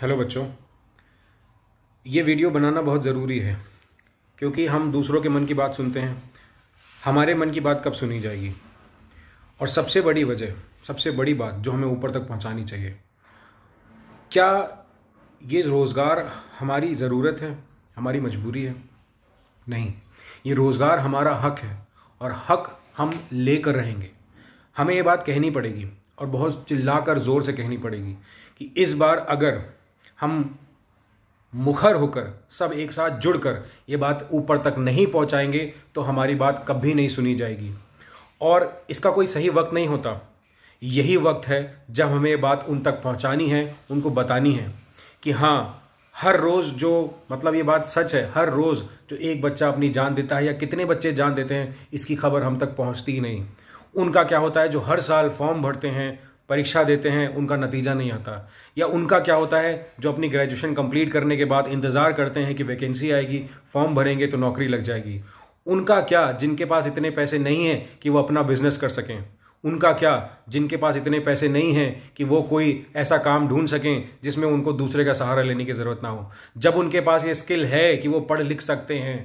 hello बच्चों ये video बनाना बहुत ज़रूरी है क्योंकि हम दूसरों के मन की बात सुनते हैं हमारे मन की बात कब सुनी जाएगी और सबसे बड़ी वजह सबसे बड़ी बात जो हमें ऊपर तक पहुंचानी चाहिए क्या ये रोज़गार हमारी ज़रूरत है हमारी मजबूरी है नहीं ये रोज़गार हमारा हक है और हक हम लेकर रहेंगे हमें ये बात कहनी पड़ेगी और बहुत चिल्लाकर ज़ोर से कहनी पड़ेगी कि इस बार अगर हम मुखर होकर सब एक साथ जुड़कर ये बात ऊपर तक नहीं पहुंचाएंगे तो हमारी बात कभी नहीं सुनी जाएगी और इसका कोई सही वक्त नहीं होता यही वक्त है जब हमें ये बात उन तक पहुंचानी है उनको बतानी है कि हाँ हर रोज़ जो मतलब ये बात सच है हर रोज़ जो एक बच्चा अपनी जान देता है या कितने बच्चे जान देते हैं इसकी खबर हम तक पहुंचती ही नहीं उनका क्या होता है जो हर साल फॉर्म भरते हैं परीक्षा देते हैं उनका नतीजा नहीं आता या उनका क्या होता है जो अपनी ग्रेजुएशन कंप्लीट करने के बाद इंतज़ार करते हैं कि वैकेंसी आएगी फॉर्म भरेंगे तो नौकरी लग जाएगी उनका क्या जिनके पास इतने पैसे नहीं हैं कि वो अपना बिजनेस कर सकें उनका क्या जिनके पास इतने पैसे नहीं हैं कि वो कोई ऐसा काम ढूंढ सकें जिसमें उनको दूसरे का सहारा लेने की ज़रूरत ना हो जब उनके पास ये स्किल है कि वो पढ़ लिख सकते हैं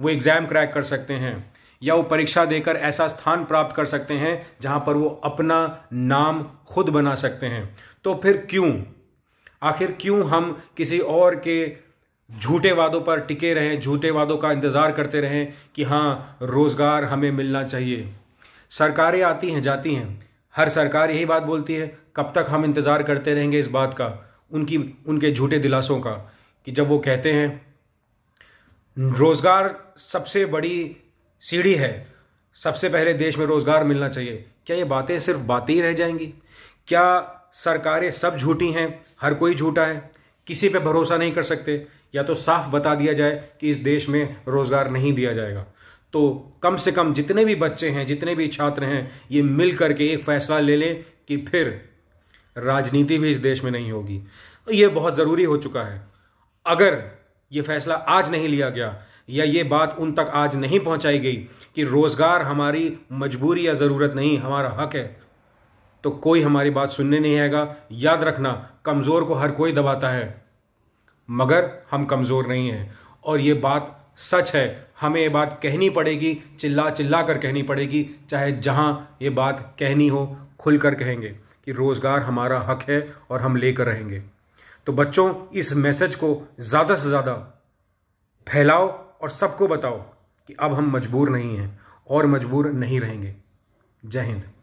वो एग्ज़ाम क्रैक कर सकते हैं या वो परीक्षा देकर ऐसा स्थान प्राप्त कर सकते हैं जहां पर वो अपना नाम खुद बना सकते हैं तो फिर क्यों आखिर क्यों हम किसी और के झूठे वादों पर टिके रहें झूठे वादों का इंतज़ार करते रहें कि हाँ रोज़गार हमें मिलना चाहिए सरकारें आती हैं जाती हैं हर सरकार यही बात बोलती है कब तक हम इंतज़ार करते रहेंगे इस बात का उनकी उनके झूठे दिलासों का कि जब वो कहते हैं रोज़गार सबसे बड़ी सीढ़ी है सबसे पहले देश में रोजगार मिलना चाहिए क्या ये बातें सिर्फ बातें ही रह जाएंगी क्या सरकारें सब झूठी हैं हर कोई झूठा है किसी पे भरोसा नहीं कर सकते या तो साफ बता दिया जाए कि इस देश में रोजगार नहीं दिया जाएगा तो कम से कम जितने भी बच्चे हैं जितने भी छात्र हैं ये मिल करके एक फैसला ले लें कि फिर राजनीति भी इस देश में नहीं होगी ये बहुत ज़रूरी हो चुका है अगर ये फैसला आज नहीं लिया गया या ये बात उन तक आज नहीं पहुंचाई गई कि रोज़गार हमारी मजबूरी या ज़रूरत नहीं हमारा हक है तो कोई हमारी बात सुनने नहीं आएगा याद रखना कमज़ोर को हर कोई दबाता है मगर हम कमज़ोर नहीं हैं और ये बात सच है हमें ये बात कहनी पड़ेगी चिल्ला चिल्ला कर कहनी पड़ेगी चाहे जहाँ ये बात कहनी हो खुल कर कहेंगे कि रोज़गार हमारा हक है और हम लेकर रहेंगे तो बच्चों इस मैसेज को ज़्यादा से ज़्यादा फैलाओ और सबको बताओ कि अब हम मजबूर नहीं हैं और मजबूर नहीं रहेंगे जय हिंद